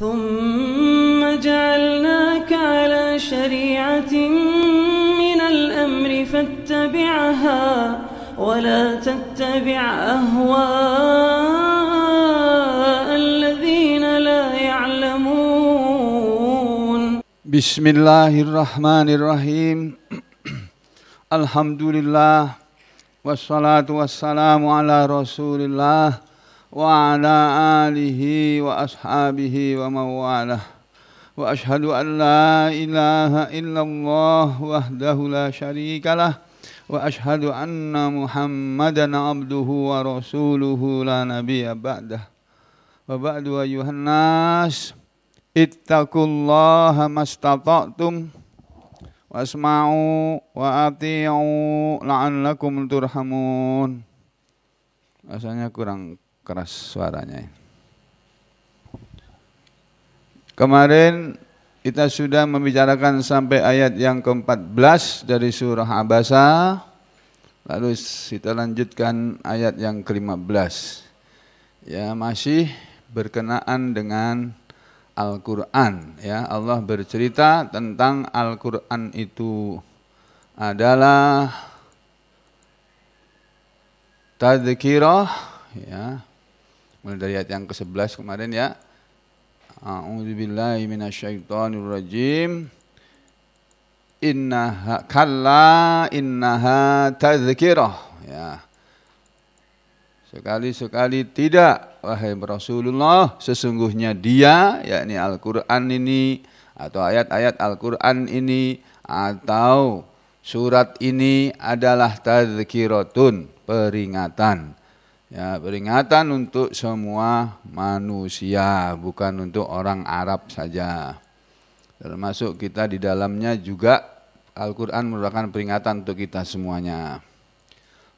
ثم جعلناك على شريعة من الأمر فاتبعها ولا تتبع أهواء الذين لا يعلمون بسم الله الرحمن الرحيم الحمد لله والصلاة والسلام على رسول الله وعلى آله وأصحابه ومن والاه وأشهد أن لا إله إلا الله وحده لا شريك له وأشهد أن محمدا عبده ورسوله لا نبي بعده وبعد أيها الناس اتقوا الله ما استطعتم واسمعوا وأطيعوا لعلكم ترحمون Rasanya kurang keras suaranya. Ya. Kemarin kita sudah membicarakan sampai ayat yang ke-14 dari surah Abasa. Lalu kita lanjutkan ayat yang ke-15. Ya, masih berkenaan dengan Al-Qur'an ya. Allah bercerita tentang Al-Qur'an itu adalah tadzkirah ya Mulai dari ayat yang ke-11 kemarin ya. A'udzubillahi minasyaitonirrajim. Innaha kalla innaha tadzkirah ya. Sekali-sekali tidak wahai Rasulullah sesungguhnya dia yakni Al-Qur'an ini atau ayat-ayat Al-Qur'an ini atau surat ini adalah tadzkiratun, peringatan. Ya, peringatan untuk semua manusia, bukan untuk orang Arab saja. Termasuk kita di dalamnya juga Al-Qur'an merupakan peringatan untuk kita semuanya.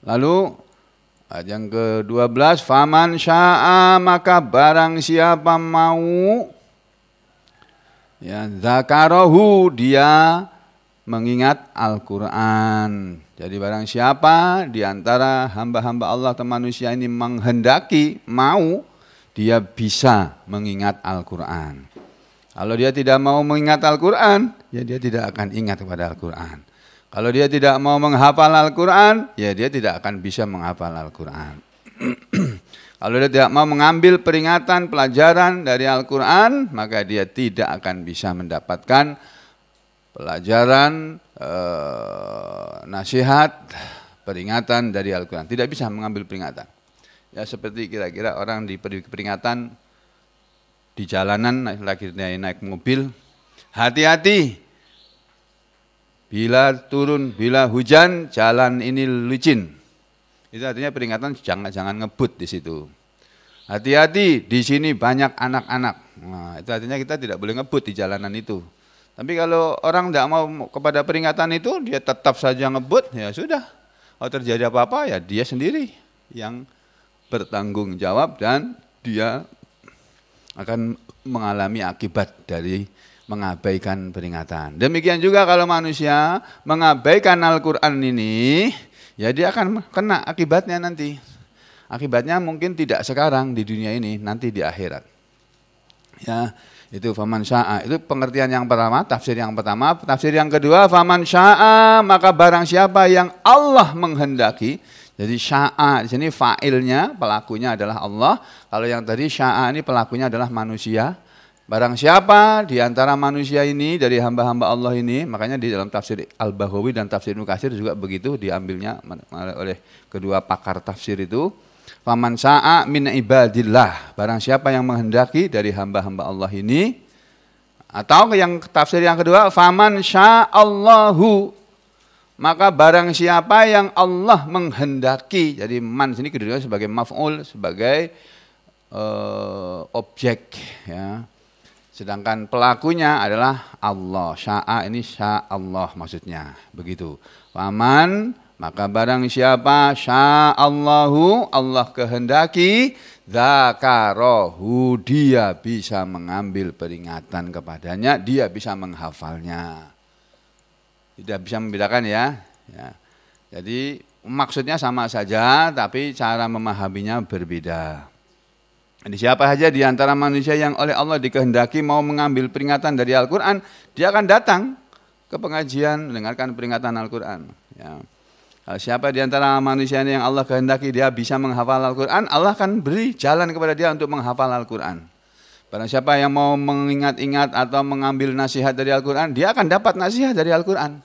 Lalu yang ke-12 faman syaa maka barang siapa mau ya zakarahu dia mengingat Al-Qur'an. Jadi barang siapa di antara hamba-hamba Allah atau manusia ini menghendaki, mau, dia bisa mengingat Al-Quran. Kalau dia tidak mau mengingat Al-Quran, ya dia tidak akan ingat kepada Al-Quran. Kalau dia tidak mau menghafal Al-Quran, ya dia tidak akan bisa menghafal Al-Quran. Kalau dia tidak mau mengambil peringatan, pelajaran dari Al-Quran, maka dia tidak akan bisa mendapatkan pelajaran, eh, nasihat, peringatan dari Al-Quran. Tidak bisa mengambil peringatan. Ya seperti kira-kira orang diberi peringatan di jalanan lagi naik, naik mobil, hati-hati. Bila turun, bila hujan, jalan ini licin. Itu artinya peringatan jangan jangan ngebut di situ. Hati-hati, di sini banyak anak-anak. Nah, itu artinya kita tidak boleh ngebut di jalanan itu tapi kalau orang tidak mau kepada peringatan itu, dia tetap saja ngebut, ya sudah. Kalau terjadi apa-apa, ya dia sendiri yang bertanggung jawab dan dia akan mengalami akibat dari mengabaikan peringatan. Demikian juga kalau manusia mengabaikan Al-Quran ini, ya dia akan kena akibatnya nanti. Akibatnya mungkin tidak sekarang di dunia ini, nanti di akhirat. Ya, itu faman sya'a. Itu pengertian yang pertama, tafsir yang pertama. Tafsir yang kedua, faman sya'a, maka barang siapa yang Allah menghendaki. Jadi sya'a di sini fa'ilnya, pelakunya adalah Allah. Kalau yang tadi sya'a ini pelakunya adalah manusia. Barang siapa di antara manusia ini dari hamba-hamba Allah ini, makanya di dalam tafsir Al-Bahawi dan tafsir Nukasir juga begitu diambilnya oleh kedua pakar tafsir itu Faman sa'a min ibadillah. Barang siapa yang menghendaki dari hamba-hamba Allah ini. Atau yang tafsir yang kedua, faman sya'allahu. Maka barang siapa yang Allah menghendaki. Jadi man sini kedua sebagai maf'ul, sebagai uh, objek. Ya. Sedangkan pelakunya adalah Allah. Sya'a ini sya'allah maksudnya. Begitu. Faman maka barang siapa sya'allahu Allah kehendaki zakarohu dia bisa mengambil peringatan kepadanya, dia bisa menghafalnya. Tidak bisa membedakan ya. ya. Jadi maksudnya sama saja tapi cara memahaminya berbeda. Jadi siapa saja di antara manusia yang oleh Allah dikehendaki mau mengambil peringatan dari Al-Quran, dia akan datang ke pengajian mendengarkan peringatan Al-Quran. Ya. Eh, siapa di antara manusia ini yang Allah kehendaki dia bisa menghafal Al-Quran, Allah akan beri jalan kepada dia untuk menghafal Al-Quran. Barang siapa yang mau mengingat-ingat atau mengambil nasihat dari Al-Quran, dia akan dapat nasihat dari Al-Quran.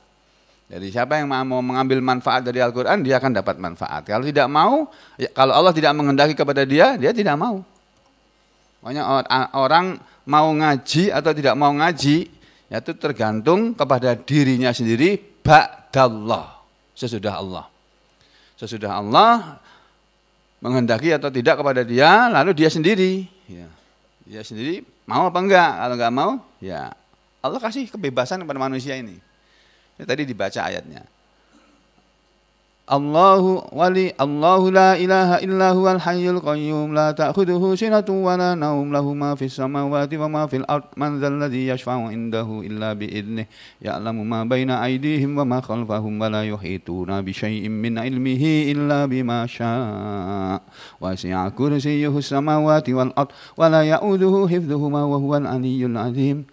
Jadi siapa yang mau mengambil manfaat dari Al-Quran, dia akan dapat manfaat. Kalau tidak mau, ya, kalau Allah tidak menghendaki kepada dia, dia tidak mau. Makanya orang mau ngaji atau tidak mau ngaji, ya itu tergantung kepada dirinya sendiri, ba'dallah sesudah Allah. Sesudah Allah menghendaki atau tidak kepada dia, lalu dia sendiri. Ya. Dia sendiri mau apa enggak? Kalau enggak mau, ya Allah kasih kebebasan kepada manusia ini. Ya, tadi dibaca ayatnya. الله ولي الله لا إله إلا هو الحي القيوم لا تأخذه سنة ولا نوم له ما في السماوات وما في الأرض من ذا الذي يشفع عنده إلا بإذنه يعلم ما بين أيديهم وما خلفهم ولا يحيطون بشيء من علمه إلا بما شاء واسع كرسيه السماوات والأرض ولا يؤوده حفظهما وهو العلي العظيم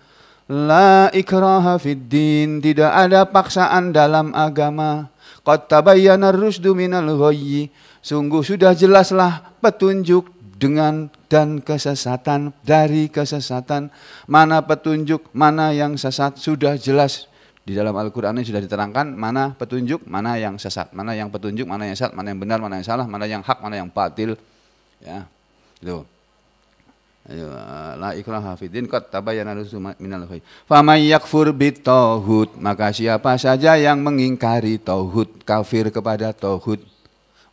لا إكراه في الدين تدا ada paksaan dalam agama Qad tabayyana rusdu minal ghayyi. Sungguh sudah jelaslah petunjuk dengan dan kesesatan dari kesesatan. Mana petunjuk, mana yang sesat sudah jelas di dalam Al-Qur'an ini sudah diterangkan mana petunjuk, mana yang sesat, mana yang petunjuk, mana yang sesat, mana yang benar, mana yang salah, mana yang hak, mana yang batil. Ya. Loh. Eh, la ikrah hafidin kot tabayana rusu minal khair. Faman yakfur bitauhud, maka siapa saja yang mengingkari tauhud, kafir kepada tauhud,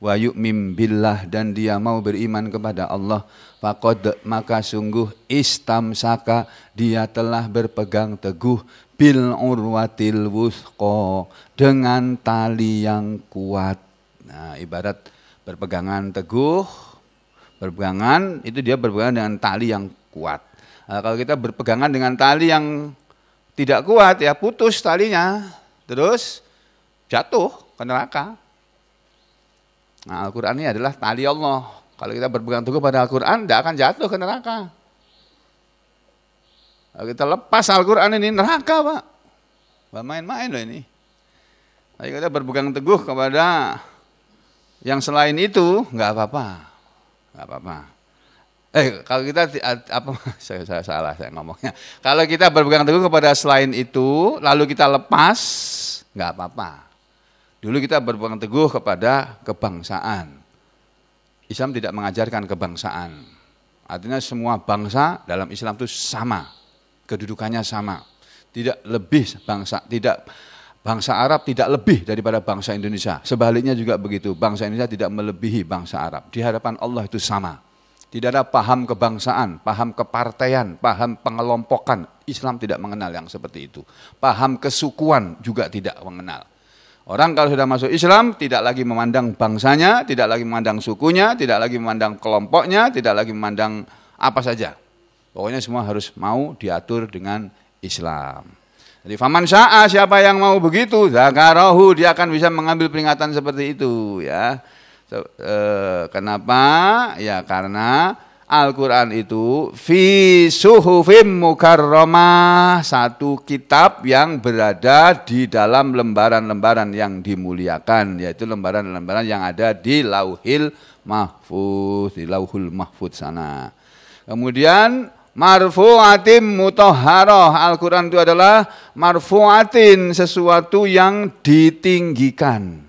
wa yu'min billah dan dia mau beriman kepada Allah, faqad maka sungguh istamsaka dia telah berpegang teguh bil urwatil wusqa dengan tali yang kuat. Nah, ibarat berpegangan teguh Berpegangan itu dia berpegangan dengan tali yang kuat. Nah, kalau kita berpegangan dengan tali yang tidak kuat ya putus talinya, terus jatuh ke neraka. Nah, Al-Quran ini adalah tali Allah. Kalau kita berpegang teguh pada Al-Quran, tidak akan jatuh ke neraka. Kalau kita lepas Al-Quran ini neraka, Pak. Bukan main-main loh ini. Tapi kita berpegang teguh kepada yang selain itu, nggak apa-apa nggak apa-apa. Eh kalau kita apa saya, saya salah saya ngomongnya. Kalau kita berpegang teguh kepada selain itu lalu kita lepas nggak apa-apa. Dulu kita berpegang teguh kepada kebangsaan. Islam tidak mengajarkan kebangsaan. Artinya semua bangsa dalam Islam itu sama, kedudukannya sama. Tidak lebih bangsa, tidak Bangsa Arab tidak lebih daripada bangsa Indonesia. Sebaliknya juga begitu, bangsa Indonesia tidak melebihi bangsa Arab. Di hadapan Allah itu sama. Tidak ada paham kebangsaan, paham kepartaian, paham pengelompokan. Islam tidak mengenal yang seperti itu. Paham kesukuan juga tidak mengenal. Orang kalau sudah masuk Islam tidak lagi memandang bangsanya, tidak lagi memandang sukunya, tidak lagi memandang kelompoknya, tidak lagi memandang apa saja. Pokoknya semua harus mau diatur dengan Islam. Jadi faman sya'a siapa yang mau begitu, zakarahu dia akan bisa mengambil peringatan seperti itu ya. So, e, kenapa? Ya karena Al-Quran itu fi suhufim mukarramah satu kitab yang berada di dalam lembaran-lembaran yang dimuliakan yaitu lembaran-lembaran yang ada di Lauhil Mahfuz di Lauhul Mahfuz sana. Kemudian Marfu'atim mutoharoh. Al-Quran itu adalah marfu'atin, sesuatu yang ditinggikan.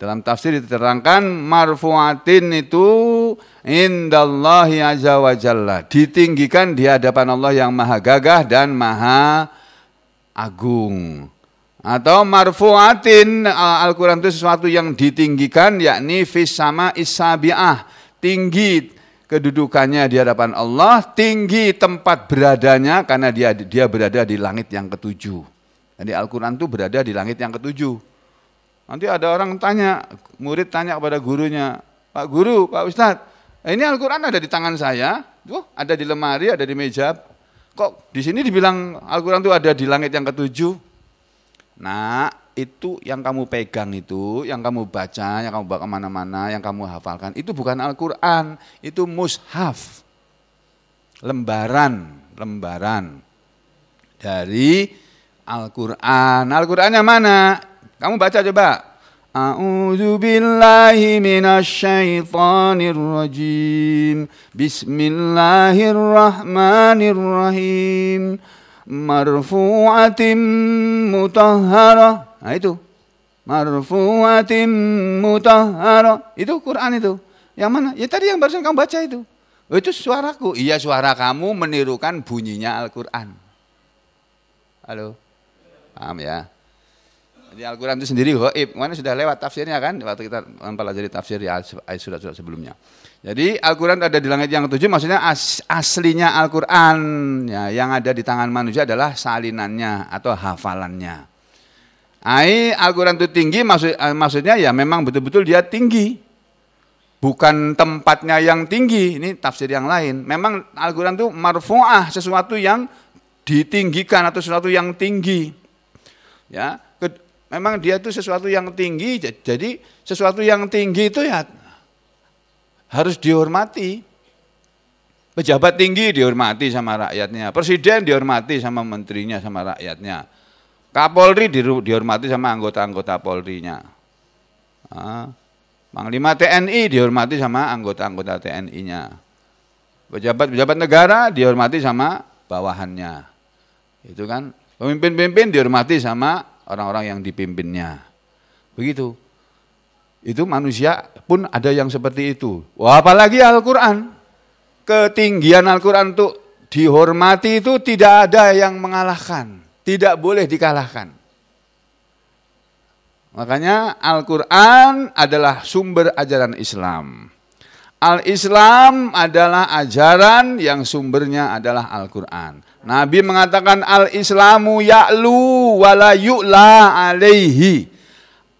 Dalam tafsir diterangkan marfu'atin itu indallahi azza wa jalla. Ditinggikan di hadapan Allah yang maha gagah dan maha agung. Atau marfu'atin, uh, Al-Quran itu sesuatu yang ditinggikan, yakni fis isabi'ah, tinggi, kedudukannya di hadapan Allah, tinggi tempat beradanya karena dia dia berada di langit yang ketujuh. Jadi Al-Quran itu berada di langit yang ketujuh. Nanti ada orang tanya, murid tanya kepada gurunya, Pak Guru, Pak Ustadz, ini Al-Quran ada di tangan saya, tuh ada di lemari, ada di meja. Kok di sini dibilang Al-Quran itu ada di langit yang ketujuh? Nah, itu yang kamu pegang itu, yang kamu baca, yang kamu bawa kemana-mana, yang kamu hafalkan, itu bukan Al-Quran, itu mushaf. Lembaran, lembaran dari Al-Quran. Al-Qurannya mana? Kamu baca coba. A'udzu billahi minasyaitonir rajim. Bismillahirrahmanirrahim. Marfu'atim mutahharah Nah itu. Marfuatim mutahara. Itu Quran itu. Yang mana? Ya tadi yang barusan kamu baca itu. Oh, itu suaraku. Iya suara kamu menirukan bunyinya Al-Quran. Halo? Paham ya? Jadi Al-Quran itu sendiri goib. Mana sudah lewat tafsirnya kan? Waktu kita mempelajari tafsir di ya, surat-surat sebelumnya. Jadi Al-Quran ada di langit yang ketujuh. Maksudnya as aslinya Al-Quran. Ya, yang ada di tangan manusia adalah salinannya atau hafalannya. Ai ah, Al-Quran itu tinggi maksud, ah, maksudnya ya memang betul-betul dia tinggi. Bukan tempatnya yang tinggi, ini tafsir yang lain. Memang Al-Quran itu marfu'ah, sesuatu yang ditinggikan atau sesuatu yang tinggi. Ya, ke, memang dia itu sesuatu yang tinggi, jadi sesuatu yang tinggi itu ya harus dihormati. Pejabat tinggi dihormati sama rakyatnya, presiden dihormati sama menterinya, sama rakyatnya. Kapolri dihormati sama anggota-anggota Polri-nya. Ah, Panglima TNI dihormati sama anggota-anggota TNI-nya. Pejabat-pejabat negara dihormati sama bawahannya. Itu kan pemimpin-pemimpin dihormati sama orang-orang yang dipimpinnya. Begitu. Itu manusia pun ada yang seperti itu. Wah, apalagi Al-Qur'an. Ketinggian Al-Qur'an itu dihormati itu tidak ada yang mengalahkan tidak boleh dikalahkan. Makanya Al-Quran adalah sumber ajaran Islam. Al-Islam adalah ajaran yang sumbernya adalah Al-Quran. Nabi mengatakan Al-Islamu ya'lu wala yu'la alaihi.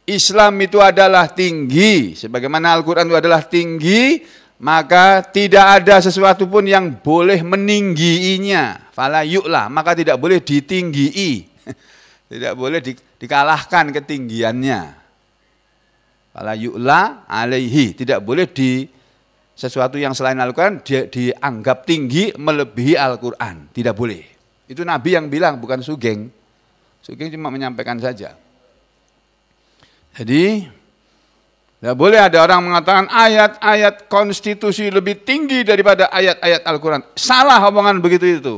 Islam itu adalah tinggi. Sebagaimana Al-Quran itu adalah tinggi, maka tidak ada sesuatu pun yang boleh meninggiinya. Fala yuklah, maka tidak boleh ditinggi, Tidak boleh di, dikalahkan ketinggiannya. Fala yuklah alaihi, tidak boleh di sesuatu yang selain Al-Quran di, dianggap tinggi melebihi Al-Quran. Tidak boleh. Itu Nabi yang bilang, bukan Sugeng. Sugeng cuma menyampaikan saja. Jadi Ya, boleh ada orang mengatakan ayat-ayat konstitusi lebih tinggi daripada ayat-ayat Al-Quran. Salah omongan begitu itu.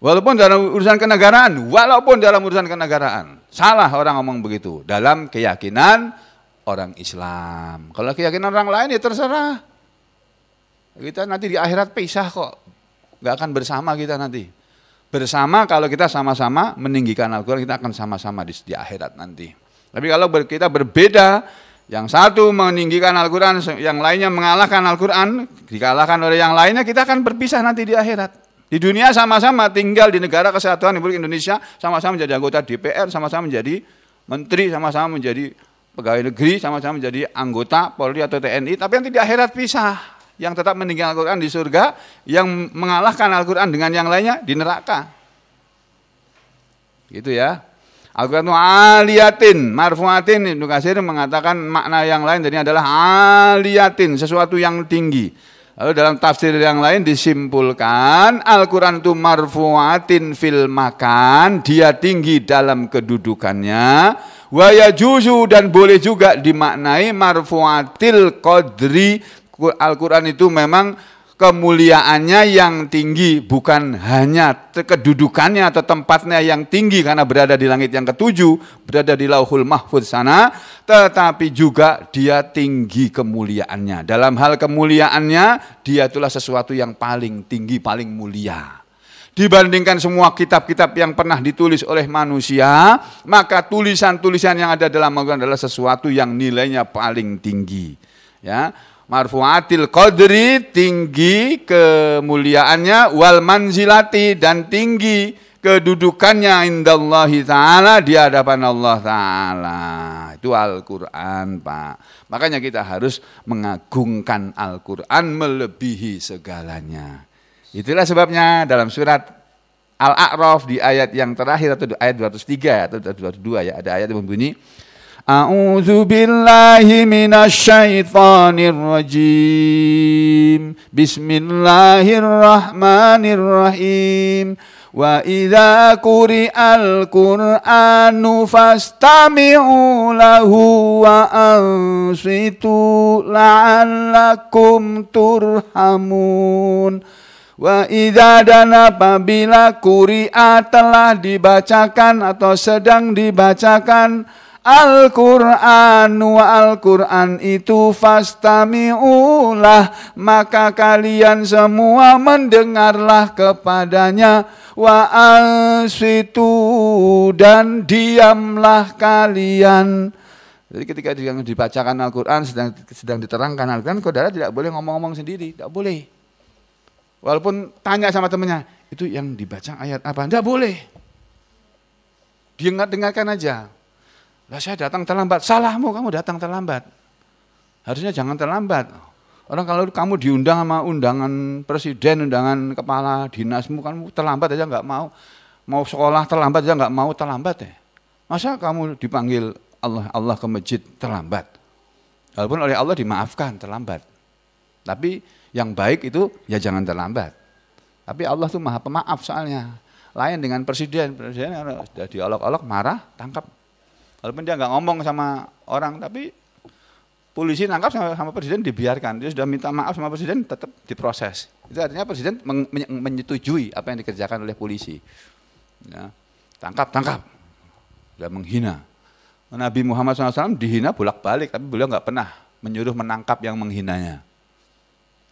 Walaupun dalam urusan kenegaraan, walaupun dalam urusan kenegaraan. Salah orang ngomong begitu. Dalam keyakinan orang Islam. Kalau keyakinan orang lain ya terserah. Kita nanti di akhirat pisah kok. Gak akan bersama kita nanti. Bersama kalau kita sama-sama meninggikan Al-Quran, kita akan sama-sama di, di akhirat nanti. Tapi kalau kita berbeda, yang satu meninggikan Al-Quran, yang lainnya mengalahkan Al-Quran, dikalahkan oleh yang lainnya, kita akan berpisah nanti di akhirat. Di dunia sama-sama tinggal di negara kesatuan Republik Indonesia, sama-sama menjadi anggota DPR, sama-sama menjadi menteri, sama-sama menjadi pegawai negeri, sama-sama menjadi anggota Polri atau TNI, tapi nanti di akhirat pisah yang tetap meninggal Al-Quran di surga, yang mengalahkan Al-Quran dengan yang lainnya di neraka. Gitu ya al itu aliyatin marfuatin Ibnu Katsir mengatakan makna yang lain jadi adalah aliyatin sesuatu yang tinggi. Lalu dalam tafsir yang lain disimpulkan Al-Qur'an itu marfuatin fil makan, dia tinggi dalam kedudukannya. Wa yajuzu dan boleh juga dimaknai marfuatil qadri Al-Qur'an itu memang kemuliaannya yang tinggi bukan hanya kedudukannya atau tempatnya yang tinggi karena berada di langit yang ketujuh, berada di Lauhul Mahfud sana, tetapi juga dia tinggi kemuliaannya. Dalam hal kemuliaannya, dia itulah sesuatu yang paling tinggi, paling mulia. Dibandingkan semua kitab-kitab yang pernah ditulis oleh manusia, maka tulisan-tulisan yang ada dalam Al-Quran adalah sesuatu yang nilainya paling tinggi. Ya, marfuatil qadri tinggi kemuliaannya wal manzilati dan tinggi kedudukannya indallahi taala di hadapan Allah taala itu Al-Qur'an Pak makanya kita harus mengagungkan Al-Qur'an melebihi segalanya itulah sebabnya dalam surat Al-A'raf di ayat yang terakhir atau ayat 203 ya, atau 202 ya ada ayat yang berbunyi أعوذ بالله من الشيطان الرجيم بسم الله الرحمن الرحيم وإذا قرئ القرآن فاستمعوا له وأنصتوا لعلكم ترحمون Wa dana apabila kuria telah dibacakan atau sedang dibacakan Al-Quran wa Al-Quran itu fastami'ulah maka kalian semua mendengarlah kepadanya wa situ dan diamlah kalian jadi ketika yang dibacakan Al-Quran sedang, sedang diterangkan Al-Quran, saudara tidak boleh ngomong-ngomong sendiri, tidak boleh. Walaupun tanya sama temannya, itu yang dibaca ayat apa? Tidak boleh. dengarkan aja. Lah saya datang terlambat, salahmu kamu datang terlambat. Harusnya jangan terlambat. Orang kalau kamu diundang sama undangan presiden, undangan kepala dinasmu, kan terlambat aja nggak mau. Mau sekolah terlambat aja nggak mau terlambat ya. Masa kamu dipanggil Allah Allah ke masjid terlambat. Walaupun oleh Allah dimaafkan terlambat. Tapi yang baik itu ya jangan terlambat. Tapi Allah tuh maha pemaaf soalnya. Lain dengan presiden, presiden sudah diolok-olok marah, tangkap Walaupun dia nggak ngomong sama orang, tapi polisi nangkap sama, sama presiden dibiarkan. Dia sudah minta maaf sama presiden, tetap diproses. Itu artinya presiden men menyetujui apa yang dikerjakan oleh polisi. Ya, tangkap, tangkap. Sudah menghina. Nabi Muhammad SAW dihina bolak-balik, tapi beliau nggak pernah menyuruh menangkap yang menghinanya.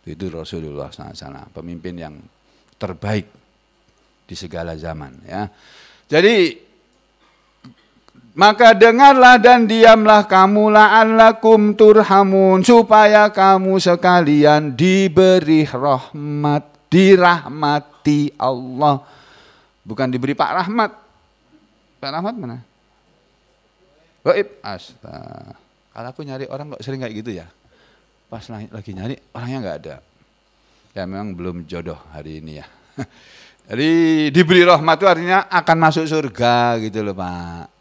Itu Rasulullah SAW, pemimpin yang terbaik di segala zaman. Ya. Jadi maka dengarlah dan diamlah kamu la'allakum turhamun supaya kamu sekalian diberi rahmat, dirahmati Allah. Bukan diberi Pak Rahmat. Pak Rahmat mana? Goib Astaga. Kalau aku nyari orang kok sering kayak gitu ya. Pas lagi nyari orangnya nggak ada. Ya memang belum jodoh hari ini ya. Jadi diberi rahmat itu artinya akan masuk surga gitu loh Pak.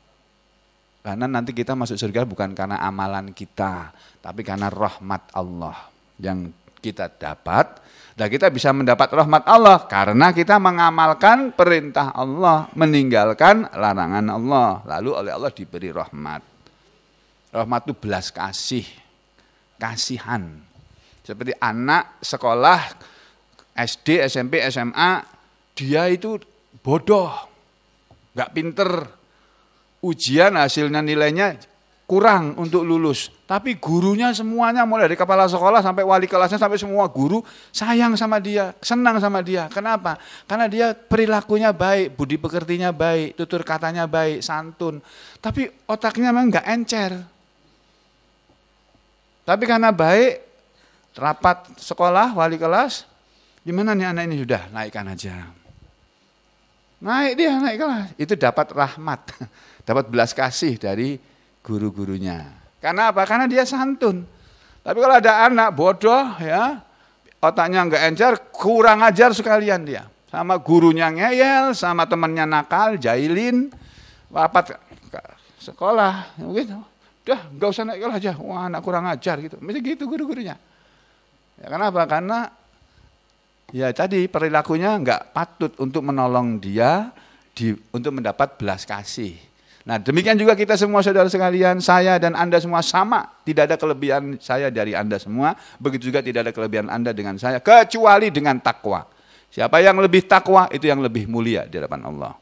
Karena nanti kita masuk surga bukan karena amalan kita, tapi karena rahmat Allah yang kita dapat. Dan kita bisa mendapat rahmat Allah karena kita mengamalkan perintah Allah, meninggalkan larangan Allah. Lalu oleh Allah diberi rahmat. Rahmat itu belas kasih, kasihan. Seperti anak sekolah SD, SMP, SMA, dia itu bodoh, nggak pinter, ujian hasilnya nilainya kurang untuk lulus. Tapi gurunya semuanya mulai dari kepala sekolah sampai wali kelasnya sampai semua guru sayang sama dia, senang sama dia. Kenapa? Karena dia perilakunya baik, budi pekertinya baik, tutur katanya baik, santun. Tapi otaknya memang enggak encer. Tapi karena baik, rapat sekolah, wali kelas, gimana nih anak ini sudah naikkan aja. Naik dia naik kelas, itu dapat rahmat dapat belas kasih dari guru-gurunya. Karena apa? Karena dia santun. Tapi kalau ada anak bodoh ya, otaknya enggak encer, kurang ajar sekalian dia. Sama gurunya ngeyel, sama temannya nakal, jahilin, rapat sekolah, ya gitu. Dah, enggak usah naik aja. Wah, anak kurang ajar gitu. Mesti gitu guru-gurunya. Ya, apa? Karena ya tadi perilakunya enggak patut untuk menolong dia di, untuk mendapat belas kasih. Nah demikian juga kita semua saudara sekalian, saya dan Anda semua sama. Tidak ada kelebihan saya dari Anda semua, begitu juga tidak ada kelebihan Anda dengan saya, kecuali dengan takwa. Siapa yang lebih takwa itu yang lebih mulia di hadapan Allah.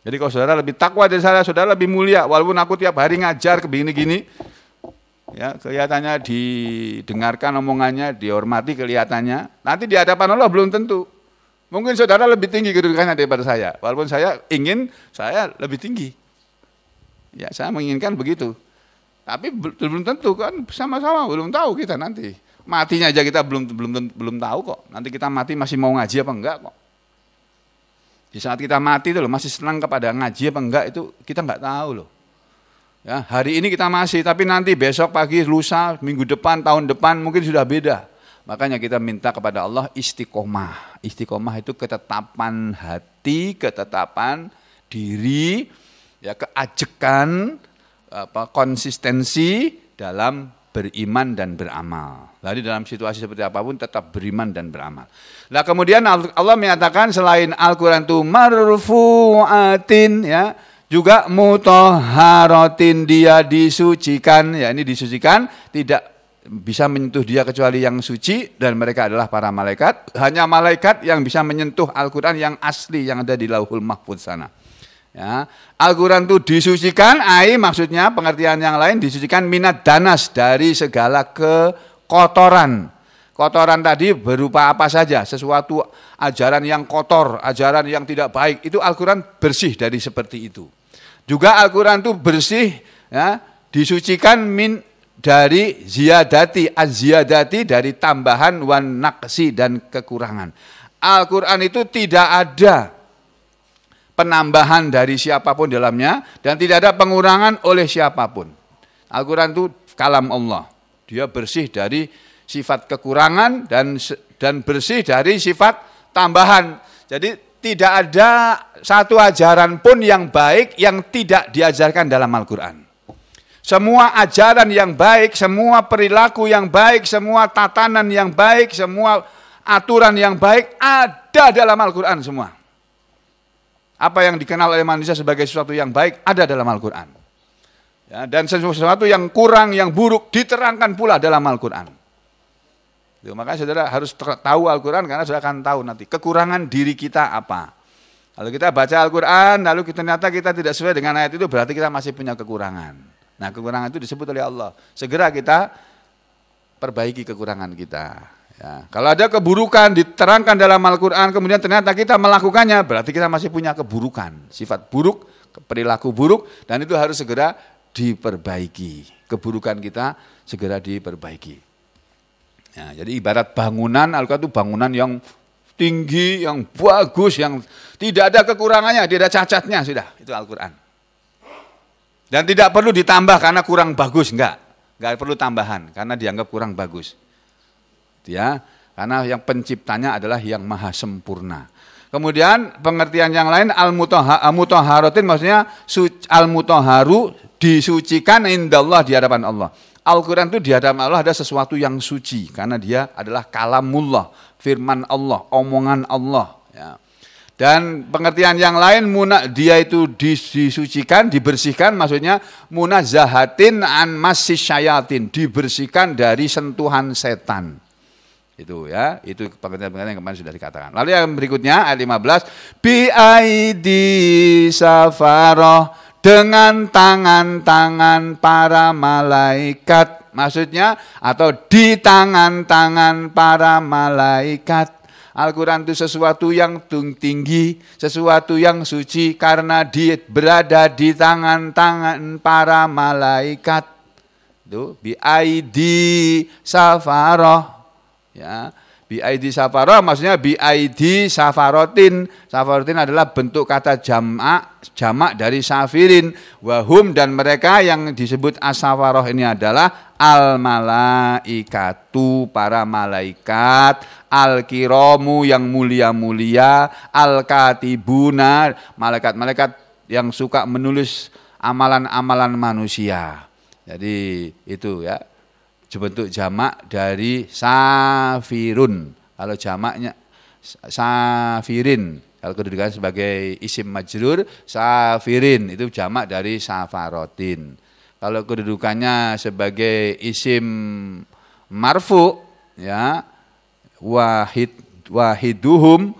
Jadi kalau saudara lebih takwa dari saya, saudara lebih mulia. Walaupun aku tiap hari ngajar ke begini-gini, ya kelihatannya didengarkan omongannya, dihormati kelihatannya. Nanti di hadapan Allah belum tentu. Mungkin saudara lebih tinggi kedudukannya daripada saya. Walaupun saya ingin saya lebih tinggi. Ya saya menginginkan begitu. Tapi belum tentu kan sama-sama belum tahu kita nanti. Matinya aja kita belum belum belum tahu kok. Nanti kita mati masih mau ngaji apa enggak kok. Di saat kita mati itu loh masih senang kepada ngaji apa enggak itu kita enggak tahu loh. Ya, hari ini kita masih tapi nanti besok pagi, lusa, minggu depan, tahun depan mungkin sudah beda. Makanya kita minta kepada Allah istiqomah. Istiqomah itu ketetapan hati, ketetapan diri, ya keajekan apa konsistensi dalam beriman dan beramal. lalu dalam situasi seperti apapun tetap beriman dan beramal. Nah kemudian Allah menyatakan selain Al-Quran itu marfu'atin ya, juga mutoharotin dia disucikan, ya ini disucikan tidak bisa menyentuh dia kecuali yang suci dan mereka adalah para malaikat. Hanya malaikat yang bisa menyentuh Al-Quran yang asli yang ada di lauhul mahfud sana. Ya. Al-Quran itu disucikan, ai maksudnya pengertian yang lain disucikan minat danas dari segala kekotoran. Kotoran tadi berupa apa saja, sesuatu ajaran yang kotor, ajaran yang tidak baik, itu Al-Quran bersih dari seperti itu. Juga Al-Quran itu bersih, ya, disucikan min dari ziyadati, az dari tambahan wan dan kekurangan. Al-Quran itu tidak ada penambahan dari siapapun dalamnya dan tidak ada pengurangan oleh siapapun. Al-Qur'an itu kalam Allah. Dia bersih dari sifat kekurangan dan dan bersih dari sifat tambahan. Jadi tidak ada satu ajaran pun yang baik yang tidak diajarkan dalam Al-Qur'an. Semua ajaran yang baik, semua perilaku yang baik, semua tatanan yang baik, semua aturan yang baik ada dalam Al-Qur'an semua. Apa yang dikenal oleh manusia sebagai sesuatu yang baik ada dalam Al-Quran. Ya, dan sesuatu yang kurang, yang buruk diterangkan pula dalam Al-Quran. makanya saudara harus tahu Al-Quran karena saudara akan tahu nanti kekurangan diri kita apa. Kalau kita baca Al-Quran lalu kita, ternyata kita tidak sesuai dengan ayat itu berarti kita masih punya kekurangan. Nah kekurangan itu disebut oleh Allah. Segera kita perbaiki kekurangan kita. Ya, kalau ada keburukan diterangkan dalam Al-Quran, kemudian ternyata kita melakukannya, berarti kita masih punya keburukan, sifat buruk, perilaku buruk, dan itu harus segera diperbaiki. Keburukan kita segera diperbaiki. Ya, jadi ibarat bangunan, Al-Quran itu bangunan yang tinggi, yang bagus, yang tidak ada kekurangannya, tidak ada cacatnya, sudah, itu Al-Quran. Dan tidak perlu ditambah karena kurang bagus, enggak. Enggak perlu tambahan karena dianggap kurang bagus ya. Karena yang penciptanya adalah yang maha sempurna. Kemudian pengertian yang lain al-mutahharotin maksudnya al-mutahharu disucikan indallah di hadapan Allah. Al-Quran itu di hadapan Allah ada sesuatu yang suci karena dia adalah kalamullah, firman Allah, omongan Allah. Ya. Dan pengertian yang lain muna dia itu disucikan, dibersihkan maksudnya munazahatin an masih syayatin, dibersihkan dari sentuhan setan. Itu ya, itu pengertian-pengertian yang kemarin sudah dikatakan. Lalu yang berikutnya ayat 15, biaidi safaroh dengan tangan-tangan para malaikat. Maksudnya atau di tangan-tangan para malaikat. Al-Quran itu sesuatu yang tinggi, sesuatu yang suci karena di, berada di tangan-tangan para malaikat. Itu bi-aidi safaroh ya bid safaro maksudnya bid safarotin safarotin adalah bentuk kata jamak jamak dari safirin wahum dan mereka yang disebut asafaroh ini adalah al malaikatu para malaikat al kiromu yang mulia mulia al katibuna malaikat malaikat yang suka menulis amalan-amalan manusia jadi itu ya bentuk jamak dari safirun. Kalau jamaknya safirin. Kalau kedudukan sebagai isim majrur, safirin itu jamak dari safarotin. Kalau kedudukannya sebagai isim marfu, ya wahid wahiduhum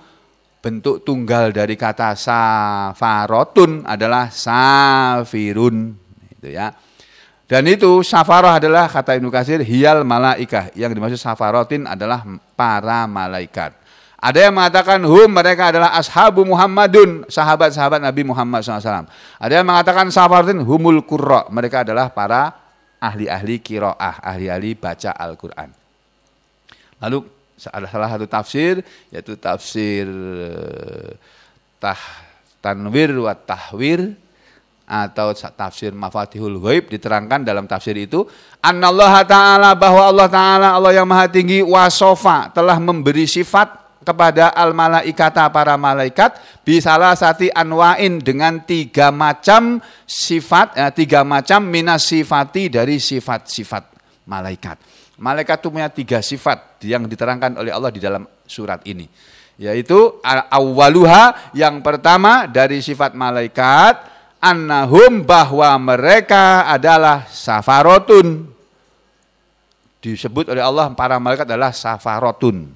bentuk tunggal dari kata safarotun adalah safirun, itu ya. Dan itu safaroh adalah kata Ibnu Kasir hial malaikah. Yang dimaksud safarotin adalah para malaikat. Ada yang mengatakan hum mereka adalah ashabu Muhammadun, sahabat-sahabat Nabi Muhammad SAW. Ada yang mengatakan safarotin humul kurra, mereka adalah para ahli-ahli kiroah, ahli-ahli baca Al-Quran. Lalu ada salah satu tafsir yaitu tafsir eh, tah tanwir wa tahwir atau tafsir mafatihul ghaib diterangkan dalam tafsir itu allah taala bahwa Allah taala Allah yang maha tinggi wasofa telah memberi sifat kepada al malaikata para malaikat bisalah sati anwain dengan tiga macam sifat eh, tiga macam minas sifati dari sifat-sifat malaikat. Malaikat itu punya tiga sifat yang diterangkan oleh Allah di dalam surat ini yaitu awaluha yang pertama dari sifat malaikat annahum bahwa mereka adalah safarotun. Disebut oleh Allah para malaikat adalah safarotun.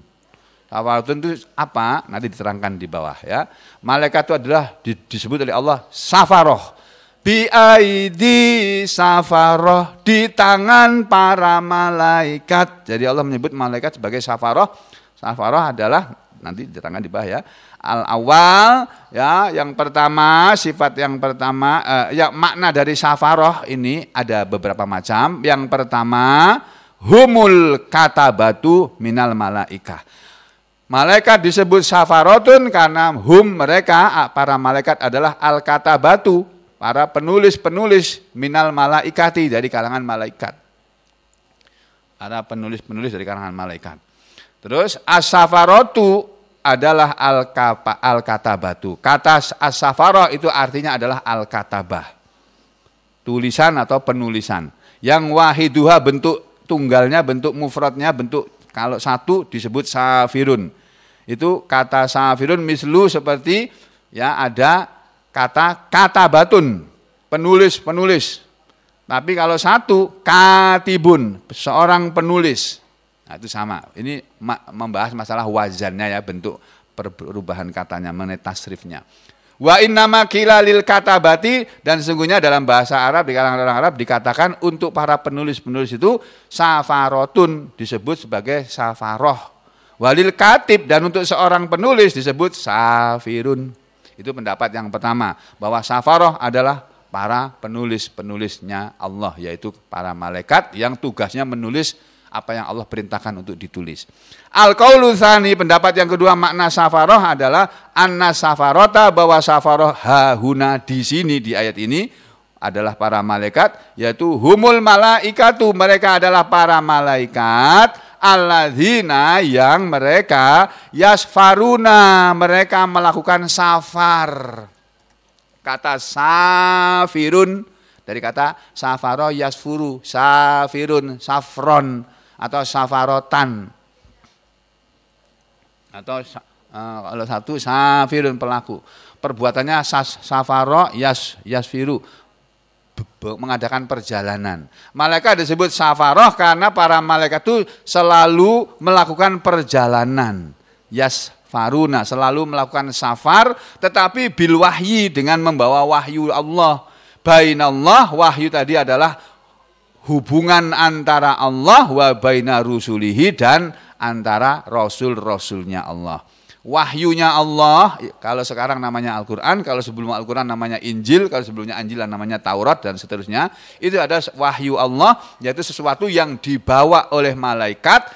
Safarotun itu apa? Nanti diterangkan di bawah ya. Malaikat itu adalah disebut oleh Allah safaroh. Biaidi safaroh di tangan para malaikat. Jadi Allah menyebut malaikat sebagai safaroh. Safaroh adalah nanti diterangkan di bawah ya al awal ya yang pertama sifat yang pertama eh, ya makna dari safaroh ini ada beberapa macam yang pertama humul kata batu minal malaika malaikat disebut safarotun karena hum mereka ah, para malaikat adalah al kata batu para penulis-penulis minal malaikati dari kalangan malaikat ada penulis-penulis dari kalangan malaikat terus asafarotu adalah al kata al Kata as itu artinya adalah al-katabah. Tulisan atau penulisan. Yang wahiduha bentuk tunggalnya, bentuk mufradnya, bentuk kalau satu disebut safirun. Itu kata safirun mislu seperti ya ada kata katabatun, penulis-penulis. Tapi kalau satu katibun, seorang penulis. Nah, itu sama. Ini ma membahas masalah wazannya ya bentuk perubahan katanya menetasrifnya. tasrifnya. Wa innama kila lil katabati dan sesungguhnya dalam bahasa Arab di kalangan orang Arab dikatakan untuk para penulis-penulis itu safarotun disebut sebagai safaroh. Walil katib dan untuk seorang penulis disebut safirun. Itu pendapat yang pertama bahwa safaroh adalah para penulis-penulisnya Allah yaitu para malaikat yang tugasnya menulis apa yang Allah perintahkan untuk ditulis. Al-qaulu pendapat yang kedua makna safaroh adalah anna safarota bahwa safaroh hahuna di sini di ayat ini adalah para malaikat yaitu humul malaikatu mereka adalah para malaikat alladzina yang mereka yasfaruna mereka melakukan safar kata safirun dari kata safaro yasfuru safirun safron atau safarotan atau uh, kalau satu safirun pelaku perbuatannya sas, safaro yas yasfiru mengadakan perjalanan. Malaikat disebut safaroh karena para malaikat itu selalu melakukan perjalanan. Yas faruna selalu melakukan safar tetapi bil wahyi dengan membawa wahyu Allah. Bain Allah wahyu tadi adalah hubungan antara Allah wa baina rusulihi dan antara rasul-rasulnya Allah. Wahyunya Allah, kalau sekarang namanya Al-Quran, kalau sebelum Al-Quran namanya Injil, kalau sebelumnya Anjilan namanya Taurat dan seterusnya. Itu ada wahyu Allah, yaitu sesuatu yang dibawa oleh malaikat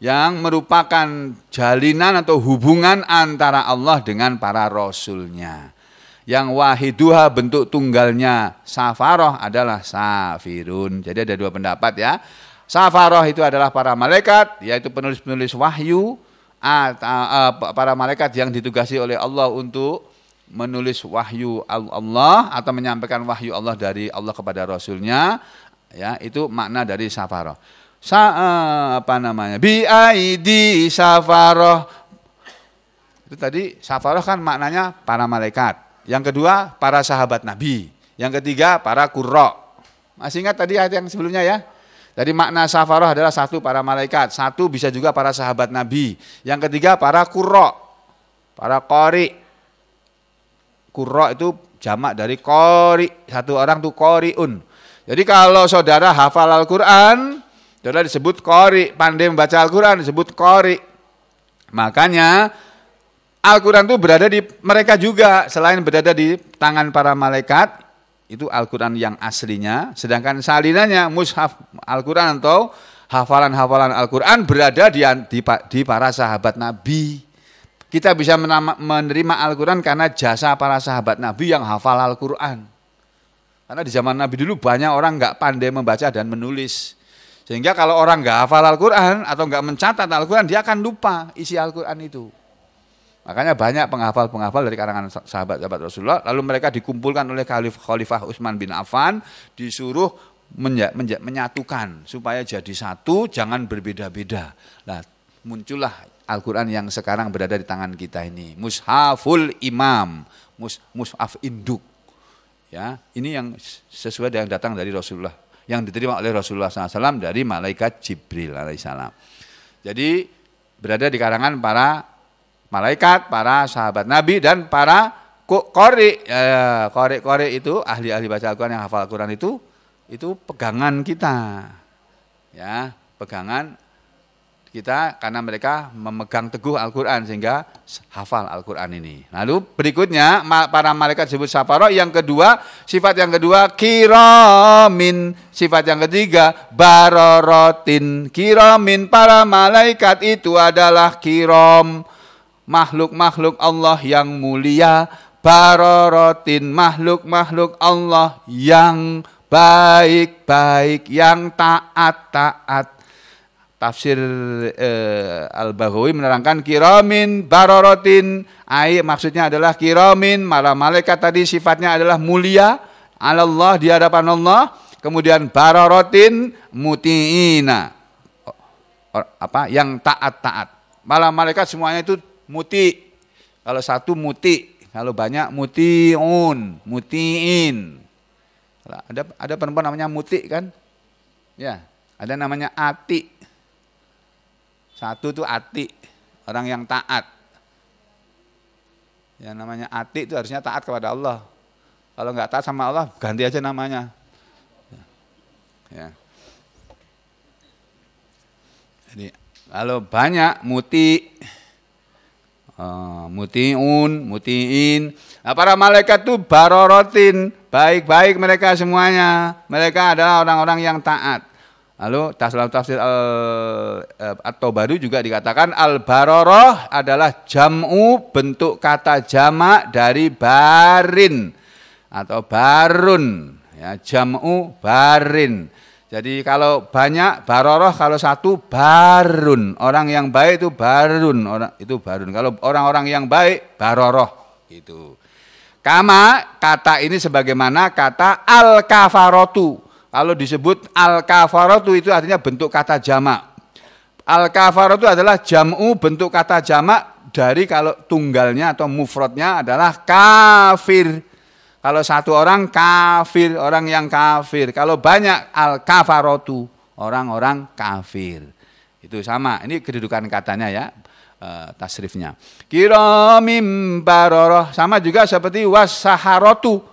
yang merupakan jalinan atau hubungan antara Allah dengan para rasulnya yang wahiduha bentuk tunggalnya safaroh adalah safirun. Jadi ada dua pendapat ya. Safaroh itu adalah para malaikat, yaitu penulis-penulis wahyu, para malaikat yang ditugasi oleh Allah untuk menulis wahyu Allah atau menyampaikan wahyu Allah dari Allah kepada Rasulnya. Ya, itu makna dari safaroh. Sa, eh, apa namanya? Bi'aidi safaroh. Itu tadi safaroh kan maknanya para malaikat yang kedua, para sahabat Nabi. Yang ketiga, para kurro. Masih ingat tadi ayat yang sebelumnya ya? Jadi makna safaroh adalah satu para malaikat, satu bisa juga para sahabat Nabi. Yang ketiga, para kurro, para kori. Kurro itu jamak dari kori, satu orang tuh koriun. Jadi kalau saudara hafal Al-Quran, saudara disebut kori, pandai membaca Al-Quran disebut kori. Makanya Al-Quran itu berada di mereka juga. Selain berada di tangan para malaikat, itu Al-Quran yang aslinya. Sedangkan salinannya, mushaf Al-Quran atau hafalan-hafalan Al-Quran berada di, di, di para sahabat Nabi. Kita bisa menama, menerima Al-Quran karena jasa para sahabat Nabi yang hafal Al-Quran. Karena di zaman Nabi dulu banyak orang nggak pandai membaca dan menulis. Sehingga kalau orang nggak hafal Al-Quran atau nggak mencatat Al-Quran, dia akan lupa isi Al-Quran itu. Makanya banyak penghafal-penghafal dari karangan sahabat-sahabat Rasulullah. Lalu mereka dikumpulkan oleh Khalifah Utsman bin Affan, disuruh menya, menya, menyatukan supaya jadi satu, jangan berbeda-beda. Nah, muncullah Al-Quran yang sekarang berada di tangan kita ini. Mushaful Imam, mus, Mushaf Induk. Ya, ini yang sesuai yang datang dari Rasulullah, yang diterima oleh Rasulullah SAW dari malaikat Jibril alaihissalam. Jadi berada di karangan para malaikat, para sahabat Nabi dan para kori. Kori-kori ya, ya, itu ahli-ahli baca Al-Qur'an yang hafal Al-Qur'an itu itu pegangan kita. Ya, pegangan kita karena mereka memegang teguh Al-Qur'an sehingga hafal Al-Qur'an ini. Lalu berikutnya para malaikat disebut safara, yang kedua, sifat yang kedua kiramin, sifat yang ketiga barorotin. Kiramin para malaikat itu adalah kiram makhluk-makhluk Allah yang mulia, barorotin makhluk-makhluk Allah yang baik-baik, yang taat-taat. Tafsir eh, Al-Baghawi menerangkan kiramin barorotin. Ai maksudnya adalah kiramin, malah malaikat tadi sifatnya adalah mulia, Allah di hadapan Allah. Kemudian barorotin mutiina. apa yang taat-taat. Malah malaikat semuanya itu muti. Kalau satu muti, kalau banyak mutiun, mutiin. Ada ada perempuan namanya muti kan? Ya, ada namanya ati. Satu tuh ati, orang yang taat. Yang namanya ati itu harusnya taat kepada Allah. Kalau nggak taat sama Allah, ganti aja namanya. Ya. Jadi, kalau banyak muti, Ah, mutiun, mutiin. Nah, para malaikat itu barorotin, baik-baik mereka semuanya. Mereka adalah orang-orang yang taat. Lalu dalam tafsir al eh, atau baru juga dikatakan al baroroh adalah jamu bentuk kata jamak dari barin atau barun ya jamu barin jadi kalau banyak baroroh, kalau satu barun. Orang yang baik itu barun, orang itu barun. Kalau orang-orang yang baik baroroh gitu. Kama kata ini sebagaimana kata al kafarotu. Kalau disebut al kafarotu itu artinya bentuk kata jamak. Al kafarotu adalah jamu bentuk kata jamak dari kalau tunggalnya atau mufrodnya adalah kafir. Kalau satu orang kafir, orang yang kafir. Kalau banyak al kafarotu, orang-orang kafir. Itu sama. Ini kedudukan katanya ya eh, tasrifnya. Kiromim baroroh sama juga seperti wasaharotu.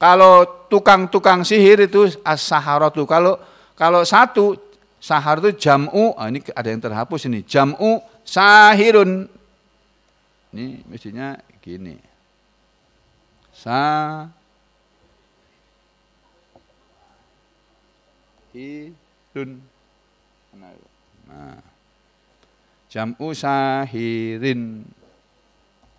Kalau tukang-tukang sihir itu as Kalau kalau satu sahar itu jamu, oh ini ada yang terhapus ini. Jamu sahirun. Ini mestinya gini sa dun nah jamu sahirin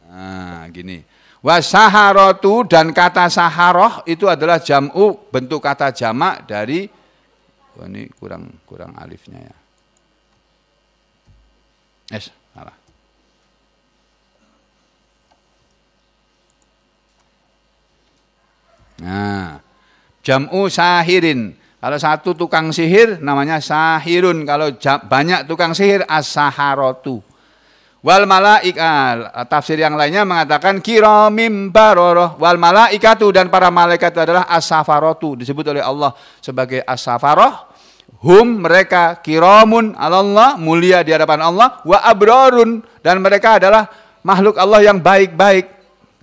nah gini wasaharatu dan kata saharoh itu adalah jamu bentuk kata jamak dari oh ini kurang kurang alifnya ya es Nah, jamu sahirin. Kalau satu tukang sihir namanya sahirun. Kalau banyak tukang sihir asaharotu. Wal malaika tafsir yang lainnya mengatakan kiramim baroroh wal malaikatu dan para malaikat adalah asafarotu disebut oleh Allah sebagai asafaroh hum mereka kiramun Allah mulia di hadapan Allah wa abrorun dan mereka adalah makhluk Allah yang baik-baik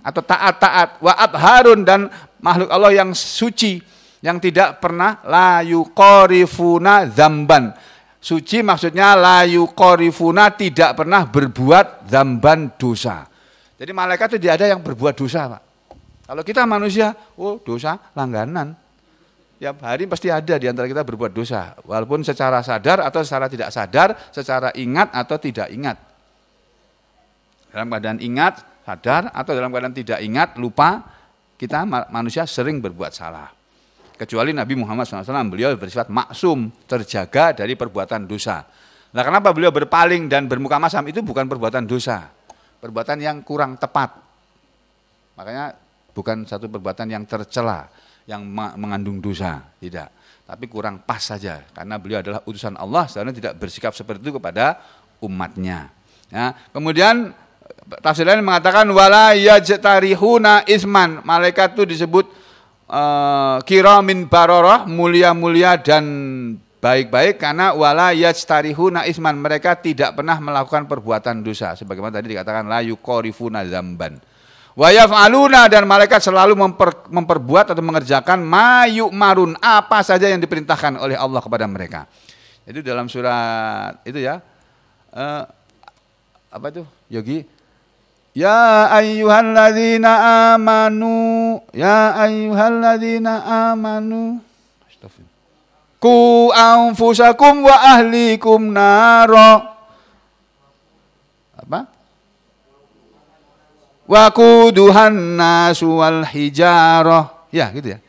atau taat-taat wa abharun dan makhluk Allah yang suci yang tidak pernah la yuqarifuna zamban. Suci maksudnya layu yuqarifuna tidak pernah berbuat zamban dosa. Jadi malaikat itu tidak ada yang berbuat dosa, Pak. Kalau kita manusia, oh dosa langganan. Ya hari pasti ada di antara kita berbuat dosa, walaupun secara sadar atau secara tidak sadar, secara ingat atau tidak ingat. Dalam keadaan ingat, sadar atau dalam keadaan tidak ingat, lupa, kita manusia sering berbuat salah. Kecuali Nabi Muhammad SAW, beliau bersifat maksum, terjaga dari perbuatan dosa. Nah kenapa beliau berpaling dan bermuka masam itu bukan perbuatan dosa, perbuatan yang kurang tepat. Makanya bukan satu perbuatan yang tercela, yang mengandung dosa, tidak. Tapi kurang pas saja, karena beliau adalah utusan Allah, seharusnya tidak bersikap seperti itu kepada umatnya. Ya, kemudian tafsir lain mengatakan wala yajtarihuna isman. Malaikat itu disebut uh, kiramin baroroh, mulia-mulia dan baik-baik karena wala yajtarihuna isman. Mereka tidak pernah melakukan perbuatan dosa sebagaimana tadi dikatakan la yuqarifuna zamban. Wa yaf'aluna dan malaikat selalu memper, memperbuat atau mengerjakan mayu marun apa saja yang diperintahkan oleh Allah kepada mereka. Jadi dalam surat itu ya uh, apa tuh Yogi Ya Ayuhan ayyuhalladzina amanu Ya Ayuhan ayyuhalladzina amanu Ku anfusakum wa ahlikum naro Apa? Wa kuduhan nasu wal hijarah Ya gitu ya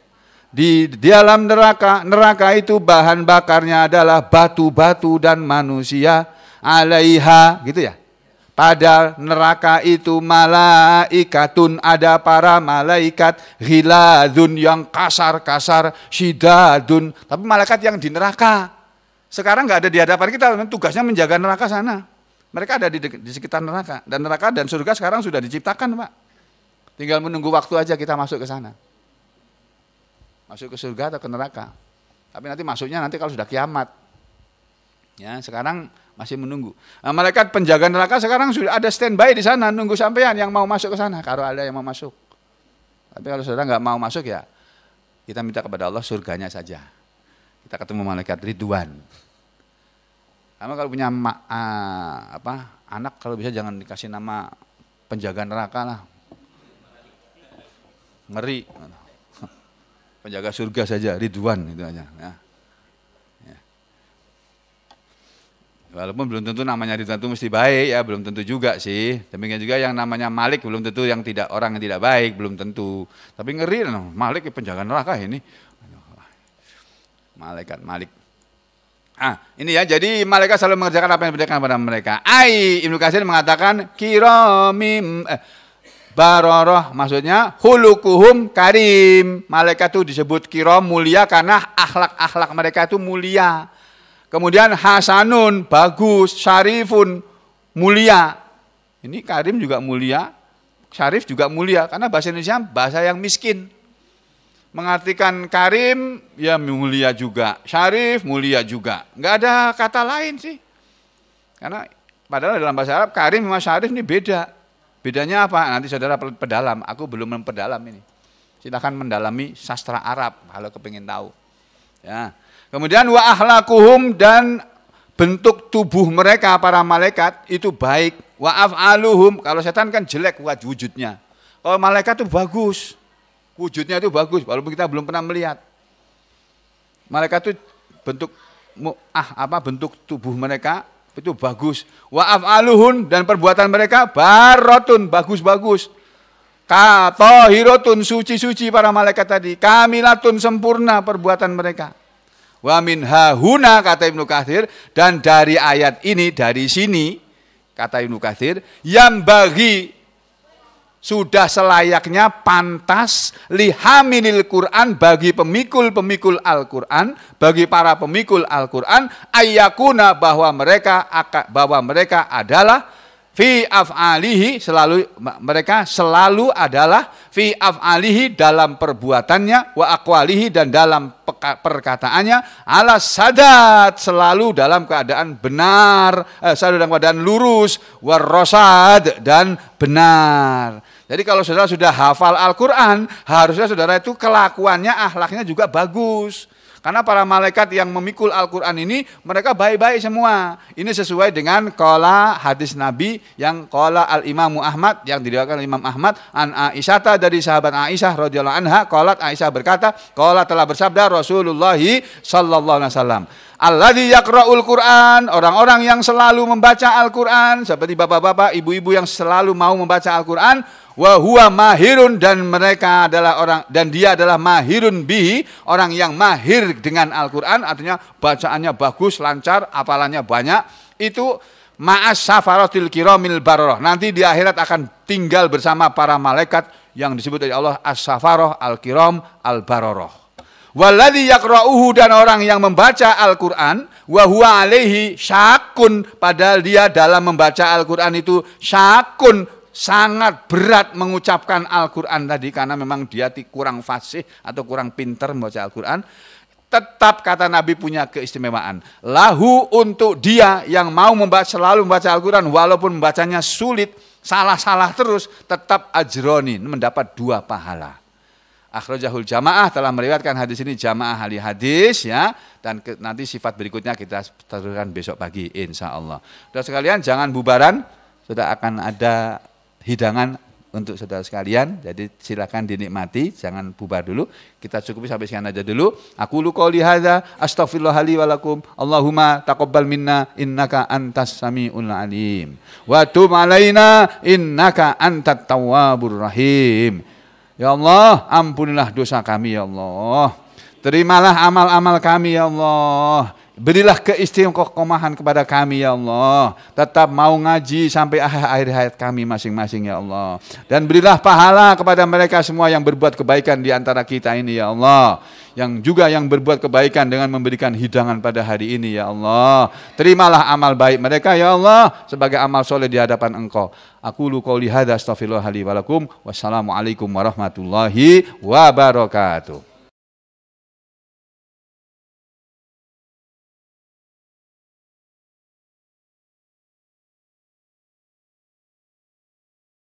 di dalam neraka, neraka itu bahan bakarnya adalah batu-batu dan manusia alaiha, gitu ya. Pada neraka itu malaikatun ada para malaikat hiladun yang kasar-kasar sidadun Tapi malaikat yang di neraka. Sekarang nggak ada di hadapan kita, tugasnya menjaga neraka sana. Mereka ada di, di sekitar neraka. Dan neraka dan surga sekarang sudah diciptakan Pak. Tinggal menunggu waktu aja kita masuk ke sana. Masuk ke surga atau ke neraka. Tapi nanti masuknya nanti kalau sudah kiamat. Ya, sekarang masih menunggu. Nah, malaikat penjaga neraka sekarang sudah ada standby di sana nunggu sampean yang mau masuk ke sana kalau ada yang mau masuk. Tapi kalau saudara nggak mau masuk ya kita minta kepada Allah surganya saja. Kita ketemu malaikat Ridwan. Kamu kalau punya ma, apa anak kalau bisa jangan dikasih nama penjaga neraka lah. Ngeri. Penjaga surga saja Ridwan itu aja ya. Walaupun belum tentu namanya itu mesti baik ya, belum tentu juga sih. Demikian juga yang namanya Malik belum tentu yang tidak orang yang tidak baik belum tentu. Tapi ngeri no, Malik ya, penjaga neraka ini. Malaikat Malik. Ah, ini ya. Jadi malaikat selalu mengerjakan apa yang diberikan kepada mereka. Ai Ibnu Katsir mengatakan kiromim eh, baroroh maksudnya hulukuhum karim. Malaikat itu disebut kirom mulia karena akhlak-akhlak mereka itu mulia Kemudian hasanun, bagus, syarifun, mulia. Ini karim juga mulia, syarif juga mulia karena bahasa Indonesia bahasa yang miskin. Mengartikan karim ya mulia juga, syarif mulia juga. Enggak ada kata lain sih. Karena padahal dalam bahasa Arab karim sama syarif ini beda. Bedanya apa? Nanti saudara pedalam, aku belum memperdalam ini. Silahkan mendalami sastra Arab kalau kepingin tahu. Ya. Kemudian wa ahlakuhum dan bentuk tubuh mereka para malaikat itu baik. Wa af'aluhum kalau setan kan jelek wujudnya. Kalau malaikat itu bagus. Wujudnya itu bagus walaupun kita belum pernah melihat. Malaikat itu bentuk ah apa bentuk tubuh mereka itu bagus. Wa af'aluhun dan perbuatan mereka barotun bagus-bagus. Katohirotun suci-suci para malaikat tadi. Kamilatun sempurna perbuatan mereka. Wa min hahuna kata Ibnu Katsir dan dari ayat ini dari sini kata Ibnu Katsir yang bagi sudah selayaknya pantas lihaminil Quran bagi pemikul-pemikul Al-Quran, bagi para pemikul Al-Quran, ayakuna bahwa mereka bahwa mereka adalah fi af'alihi selalu mereka selalu adalah fi af'alihi dalam perbuatannya wa aqwalihi dan dalam perkataannya ala sadat selalu dalam keadaan benar eh, selalu dalam keadaan lurus warrosad dan benar. Jadi kalau saudara sudah hafal Al-Qur'an, harusnya saudara itu kelakuannya, ahlaknya juga bagus. Karena para malaikat yang memikul Al-Quran ini, mereka baik-baik semua. Ini sesuai dengan kola hadis Nabi yang kola al-imamu Ahmad, yang diriwayatkan Imam Ahmad, an Aisyata dari sahabat Aisyah radhiyallahu anha, kolat Aisyah berkata, kola telah bersabda Rasulullah sallallahu alaihi wasallam. Alladzi yaqra'ul Qur'an, orang-orang yang selalu membaca Al-Qur'an seperti bapak-bapak, ibu-ibu yang selalu mau membaca Al-Qur'an wahua mahirun dan mereka adalah orang dan dia adalah mahirun bi orang yang mahir dengan Al-Qur'an, artinya bacaannya bagus, lancar, apalannya banyak. Itu ma'as safaratil kiramil baroroh. Nanti di akhirat akan tinggal bersama para malaikat yang disebut oleh Allah as-safaroh al-kiram al-baroroh. Waladi yakra'uhu dan orang yang membaca Al-Quran Wahuwa alaihi syakun Padahal dia dalam membaca Al-Quran itu syakun sangat berat mengucapkan Al-Quran tadi karena memang dia kurang fasih atau kurang pinter membaca Al-Quran. Tetap kata Nabi punya keistimewaan. Lahu untuk dia yang mau membaca, selalu membaca Al-Quran walaupun membacanya sulit, salah-salah terus, tetap ajroni, mendapat dua pahala. Akhrajahul jamaah telah meriwayatkan hadis ini jamaah ahli hadis ya dan ke, nanti sifat berikutnya kita teruskan besok pagi insya Allah. Sudah sekalian jangan bubaran sudah akan ada hidangan untuk saudara sekalian. Jadi silakan dinikmati, jangan bubar dulu. Kita cukupi sampai sekian aja dulu. Aku lu qouli hadza, astaghfirullah wa lakum. Allahumma taqabbal minna innaka antas samiul alim. Wa tub alaina innaka antat tawwabur rahim. Ya Allah, ampunilah dosa kami ya Allah. Terimalah amal-amal kami ya Allah. Berilah keistimewaan kepada kami ya Allah. Tetap mau ngaji sampai akhir hayat kami masing-masing ya Allah. Dan berilah pahala kepada mereka semua yang berbuat kebaikan di antara kita ini ya Allah. Yang juga yang berbuat kebaikan dengan memberikan hidangan pada hari ini ya Allah. Terimalah amal baik mereka ya Allah sebagai amal soleh di hadapan Engkau. Aku lu lihada hadza Wassalamualaikum warahmatullahi wabarakatuh.